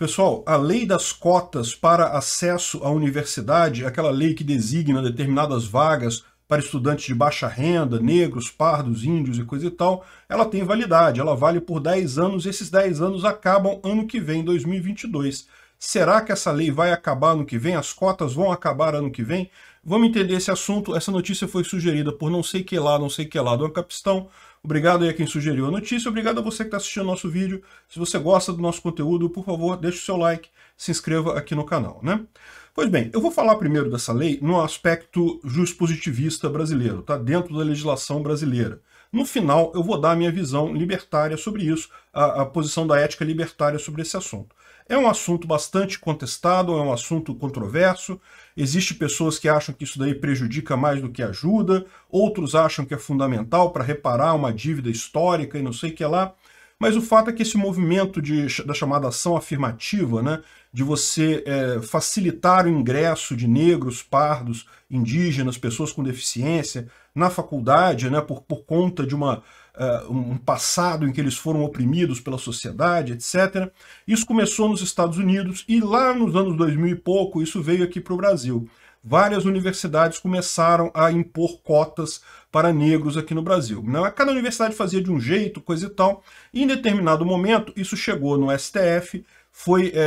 Pessoal, a lei das cotas para acesso à universidade, é aquela lei que designa determinadas vagas para estudantes de baixa renda, negros, pardos, índios e coisa e tal, ela tem validade, ela vale por 10 anos, e esses 10 anos acabam ano que vem, 2022. Será que essa lei vai acabar ano que vem? As cotas vão acabar ano que vem? Vamos entender esse assunto. Essa notícia foi sugerida por não sei que lá, não sei que lá do capistão. Obrigado aí a quem sugeriu a notícia. Obrigado a você que está assistindo o nosso vídeo. Se você gosta do nosso conteúdo, por favor, deixe o seu like, se inscreva aqui no canal, né? Pois bem, eu vou falar primeiro dessa lei no aspecto juspositivista brasileiro, tá? Dentro da legislação brasileira. No final, eu vou dar a minha visão libertária sobre isso, a, a posição da ética libertária sobre esse assunto. É um assunto bastante contestado, é um assunto controverso. Existem pessoas que acham que isso daí prejudica mais do que ajuda, outros acham que é fundamental para reparar uma dívida histórica e não sei o que lá. Mas o fato é que esse movimento de, da chamada ação afirmativa, né, de você é, facilitar o ingresso de negros, pardos, indígenas, pessoas com deficiência na faculdade, né, por, por conta de uma, uh, um passado em que eles foram oprimidos pela sociedade, etc. Isso começou nos Estados Unidos e lá nos anos 2000 e pouco isso veio aqui para o Brasil várias universidades começaram a impor cotas para negros aqui no Brasil. Não, é, cada universidade fazia de um jeito, coisa e tal, e em determinado momento isso chegou no STF, foi é,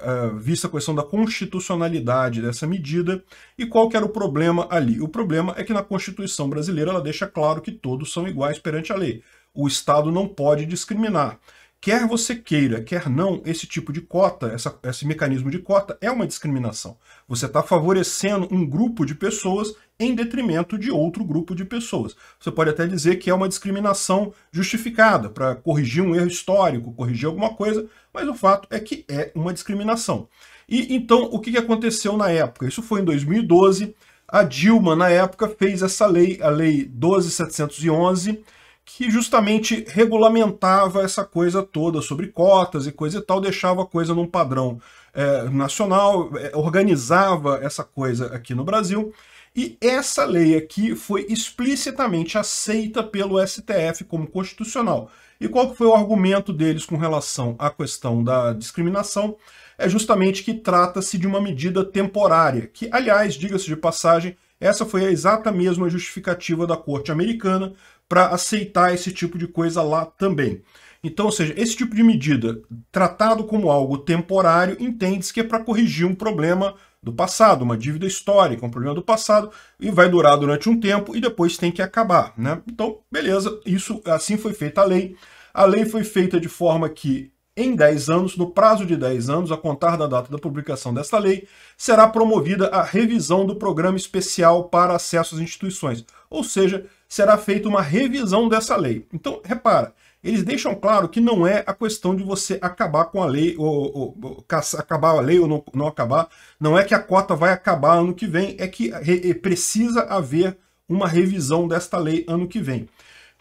é, vista a questão da constitucionalidade dessa medida e qual que era o problema ali. O problema é que na Constituição brasileira ela deixa claro que todos são iguais perante a lei. O Estado não pode discriminar. Quer você queira, quer não, esse tipo de cota, essa, esse mecanismo de cota é uma discriminação. Você está favorecendo um grupo de pessoas em detrimento de outro grupo de pessoas. Você pode até dizer que é uma discriminação justificada para corrigir um erro histórico, corrigir alguma coisa, mas o fato é que é uma discriminação. E então o que aconteceu na época? Isso foi em 2012. A Dilma, na época, fez essa lei, a Lei 12711, que justamente regulamentava essa coisa toda sobre cotas e coisa e tal, deixava a coisa num padrão é, nacional, é, organizava essa coisa aqui no Brasil. E essa lei aqui foi explicitamente aceita pelo STF como constitucional. E qual foi o argumento deles com relação à questão da discriminação? É justamente que trata-se de uma medida temporária, que, aliás, diga-se de passagem, essa foi a exata mesma justificativa da corte americana para aceitar esse tipo de coisa lá também. Então, ou seja, esse tipo de medida, tratado como algo temporário, entende-se que é para corrigir um problema do passado, uma dívida histórica, um problema do passado, e vai durar durante um tempo e depois tem que acabar. Né? Então, beleza, isso assim foi feita a lei. A lei foi feita de forma que, em 10 anos, no prazo de 10 anos, a contar da data da publicação desta lei, será promovida a revisão do Programa Especial para Acesso às Instituições, ou seja, será feita uma revisão dessa lei. Então, repara, eles deixam claro que não é a questão de você acabar com a lei, ou, ou, ou acabar a lei ou não, não, acabar, não é que a cota vai acabar ano que vem, é que é, precisa haver uma revisão desta lei ano que vem.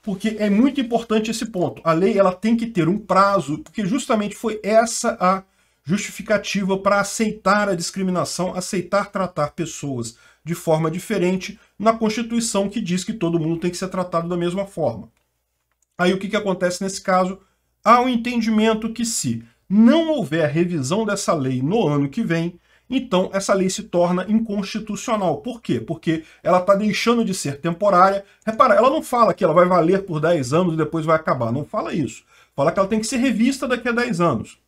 Porque é muito importante esse ponto. A lei ela tem que ter um prazo, porque justamente foi essa a justificativa para aceitar a discriminação, aceitar tratar pessoas de forma diferente na Constituição que diz que todo mundo tem que ser tratado da mesma forma. Aí o que, que acontece nesse caso? Há um entendimento que se não houver revisão dessa lei no ano que vem, então essa lei se torna inconstitucional. Por quê? Porque ela está deixando de ser temporária. Repara, ela não fala que ela vai valer por 10 anos e depois vai acabar. Não fala isso. Fala que ela tem que ser revista daqui a 10 anos.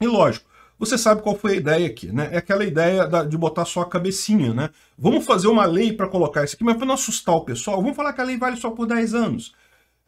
E lógico, você sabe qual foi a ideia aqui, né? É aquela ideia da, de botar só a cabecinha, né? Vamos fazer uma lei para colocar isso aqui, mas para não assustar o pessoal, vamos falar que a lei vale só por 10 anos.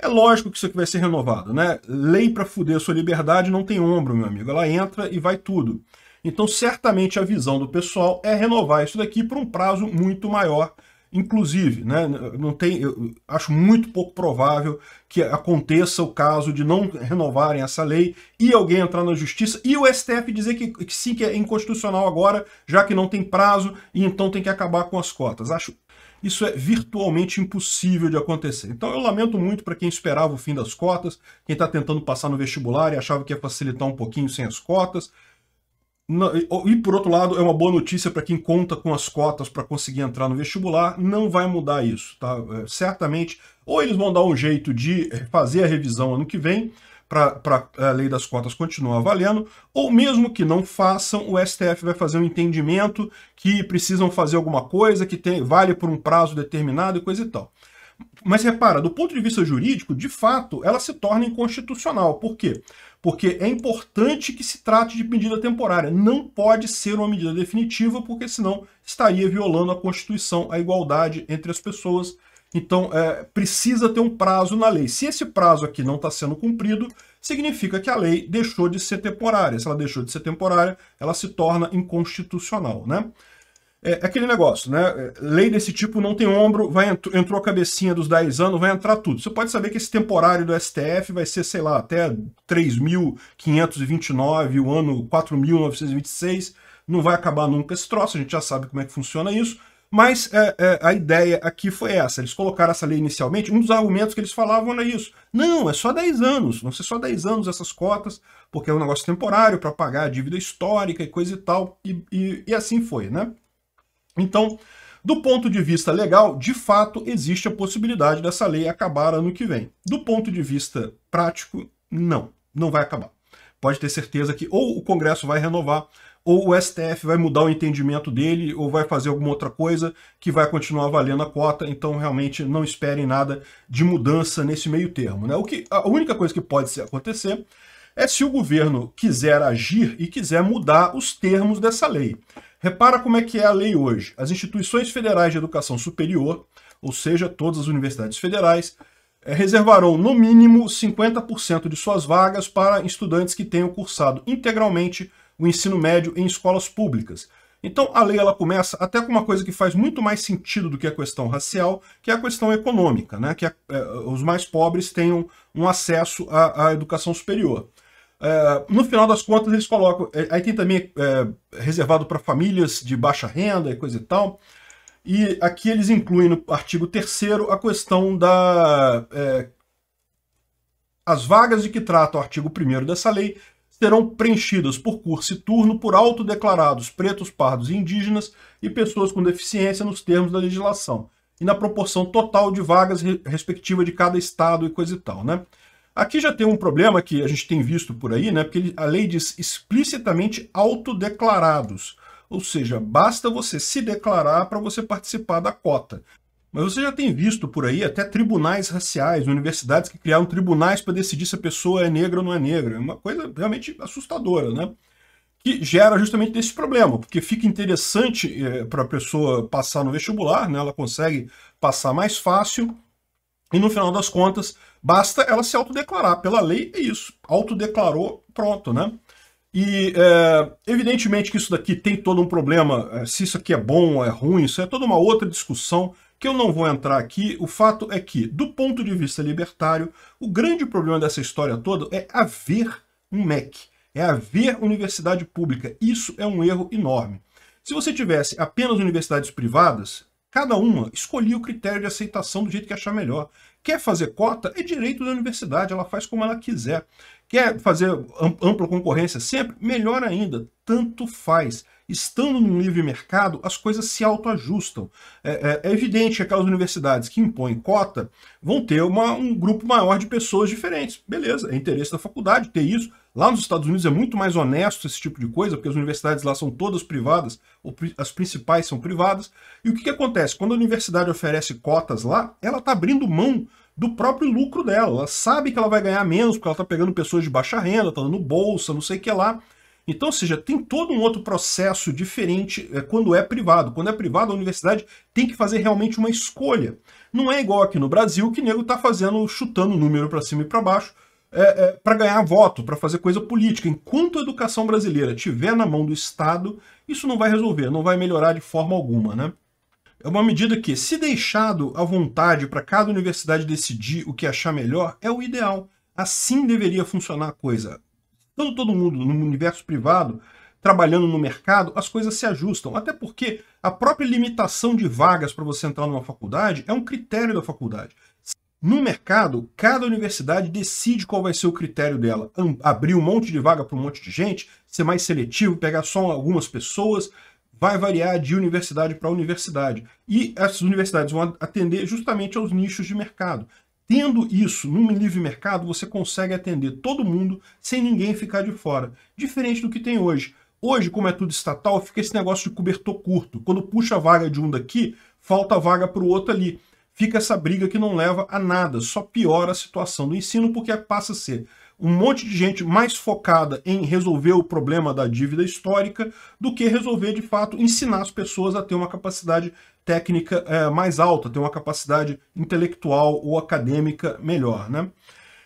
É lógico que isso aqui vai ser renovado, né? Lei para fuder a sua liberdade não tem ombro, meu amigo. Ela entra e vai tudo. Então, certamente a visão do pessoal é renovar isso daqui por um prazo muito maior, inclusive, né? Não tem, acho muito pouco provável que aconteça o caso de não renovarem essa lei e alguém entrar na justiça e o STF dizer que, que sim que é inconstitucional agora, já que não tem prazo e então tem que acabar com as cotas. Acho isso é virtualmente impossível de acontecer. Então eu lamento muito para quem esperava o fim das cotas, quem está tentando passar no vestibular e achava que ia facilitar um pouquinho sem as cotas. E por outro lado, é uma boa notícia para quem conta com as cotas para conseguir entrar no vestibular, não vai mudar isso, tá? É, certamente, ou eles vão dar um jeito de é, fazer a revisão ano que vem, para a é, lei das cotas continuar valendo, ou mesmo que não façam, o STF vai fazer um entendimento que precisam fazer alguma coisa, que tem, vale por um prazo determinado e coisa e tal. Mas repara, do ponto de vista jurídico, de fato, ela se torna inconstitucional. Por quê? Porque é importante que se trate de medida temporária. Não pode ser uma medida definitiva, porque senão estaria violando a Constituição, a igualdade entre as pessoas então, é, precisa ter um prazo na lei. Se esse prazo aqui não está sendo cumprido, significa que a lei deixou de ser temporária. Se ela deixou de ser temporária, ela se torna inconstitucional, né? É, é aquele negócio, né? É, lei desse tipo não tem ombro, vai entrou a cabecinha dos 10 anos, vai entrar tudo. Você pode saber que esse temporário do STF vai ser, sei lá, até 3.529, o ano 4.926, não vai acabar nunca esse troço, a gente já sabe como é que funciona isso. Mas é, é, a ideia aqui foi essa. Eles colocaram essa lei inicialmente. Um dos argumentos que eles falavam era isso. Não, é só 10 anos. Vão ser só 10 anos essas cotas, porque é um negócio temporário para pagar a dívida histórica e coisa e tal. E, e, e assim foi, né? Então, do ponto de vista legal, de fato, existe a possibilidade dessa lei acabar ano que vem. Do ponto de vista prático, não. Não vai acabar pode ter certeza que ou o Congresso vai renovar, ou o STF vai mudar o entendimento dele, ou vai fazer alguma outra coisa que vai continuar valendo a cota, então realmente não esperem nada de mudança nesse meio termo. Né? O que, a única coisa que pode acontecer é se o governo quiser agir e quiser mudar os termos dessa lei. Repara como é que é a lei hoje. As instituições federais de educação superior, ou seja, todas as universidades federais, eh, reservarão no mínimo 50% de suas vagas para estudantes que tenham cursado integralmente o ensino médio em escolas públicas. Então a lei ela começa até com uma coisa que faz muito mais sentido do que a questão racial, que é a questão econômica, né? que a, é, eh, os mais pobres tenham um acesso à, à educação superior. É, no final das contas, eles colocam. É, aí tem também reservado para famílias de baixa renda e coisa e tal. E aqui eles incluem no artigo 3 a questão da. É, as vagas de que trata o artigo 1 dessa lei serão preenchidas por curso e turno por autodeclarados pretos, pardos e indígenas e pessoas com deficiência nos termos da legislação, e na proporção total de vagas respectiva de cada estado e coisa e tal, né? Aqui já tem um problema que a gente tem visto por aí, né? Porque a lei diz explicitamente autodeclarados. Ou seja, basta você se declarar para você participar da cota. Mas você já tem visto por aí até tribunais raciais, universidades que criaram tribunais para decidir se a pessoa é negra ou não é negra. É uma coisa realmente assustadora, né? Que gera justamente desse problema, porque fica interessante é, eh, para a pessoa passar no vestibular, né? ela consegue passar mais fácil, e no final das contas, basta ela se autodeclarar. Pela lei é isso. Autodeclarou, pronto, né? E é, evidentemente que isso daqui tem todo um problema, é, se isso aqui é bom ou é ruim, isso é toda uma outra discussão que eu não vou entrar aqui. O fato é que, do ponto de vista libertário, o grande problema dessa história toda é haver um MEC, é haver universidade pública. Isso é um erro enorme. Se você tivesse apenas universidades privadas, cada uma escolhia o critério de aceitação do jeito que achar melhor. Quer fazer cota? É direito da universidade, ela faz como ela quiser. Quer fazer ampla concorrência sempre? Melhor ainda, tanto faz. Estando num livre mercado, as coisas se autoajustam. É, é, é, evidente que aquelas universidades que impõem cota vão ter uma, um grupo maior de pessoas diferentes. Beleza, é interesse da faculdade ter isso. Lá nos Estados Unidos é muito mais honesto esse tipo de coisa, porque as universidades lá são todas privadas, ou as principais são privadas. E o que, que acontece? Quando a universidade oferece cotas lá, ela está abrindo mão do próprio lucro dela. Ela sabe que ela vai ganhar menos porque ela está pegando pessoas de baixa renda, está dando bolsa, não sei o que lá. Então, ou seja, tem todo um outro processo diferente é, quando é privado. Quando é privado, a universidade tem que fazer realmente uma escolha. Não é igual aqui no Brasil que o nego está fazendo, chutando o número para cima e para baixo é, é, para ganhar voto, para fazer coisa política. Enquanto a educação brasileira estiver na mão do Estado, isso não vai resolver, não vai melhorar de forma alguma, né? É uma medida que, se deixado à vontade para cada universidade decidir o que achar melhor, é o ideal. Assim deveria funcionar a coisa. Tanto todo mundo no universo privado, trabalhando no mercado, as coisas se ajustam. Até porque a própria limitação de vagas para você entrar numa faculdade é um critério da faculdade. No mercado, cada universidade decide qual vai ser o critério dela. Abrir um monte de vaga para um monte de gente, ser mais seletivo, pegar só algumas pessoas, vai variar de universidade para universidade. E essas universidades vão atender justamente aos nichos de mercado. Tendo isso num livre mercado, você consegue atender todo mundo sem ninguém ficar de fora. Diferente do que tem hoje. Hoje, como é tudo estatal, fica esse negócio de cobertor curto. Quando puxa a vaga de um daqui, falta vaga para o outro ali. Fica essa briga que não leva a nada, só piora a situação do ensino, porque passa a ser um monte de gente mais focada em resolver o problema da dívida histórica do que resolver, de fato, ensinar as pessoas a ter uma capacidade técnica é, mais alta, ter uma capacidade intelectual ou acadêmica melhor. Né?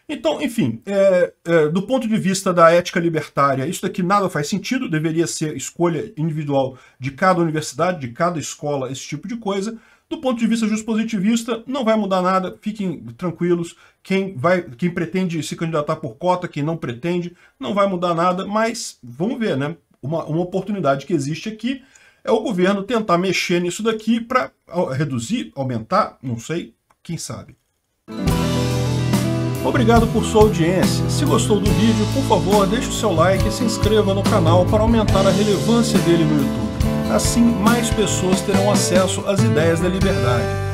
Então, enfim, é, é, do ponto de vista da ética libertária, isso daqui nada faz sentido, deveria ser escolha individual de cada universidade, de cada escola, esse tipo de coisa. Do ponto de vista positivista, não vai mudar nada, fiquem tranquilos, quem, vai, quem pretende se candidatar por cota, quem não pretende, não vai mudar nada, mas vamos ver, né? Uma, uma oportunidade que existe aqui é o governo tentar mexer nisso daqui para reduzir, aumentar, não sei, quem sabe. Obrigado por sua audiência. Se gostou do vídeo, por favor, deixe o seu like e se inscreva no canal para aumentar a relevância dele no YouTube. Assim, mais pessoas terão acesso às ideias da liberdade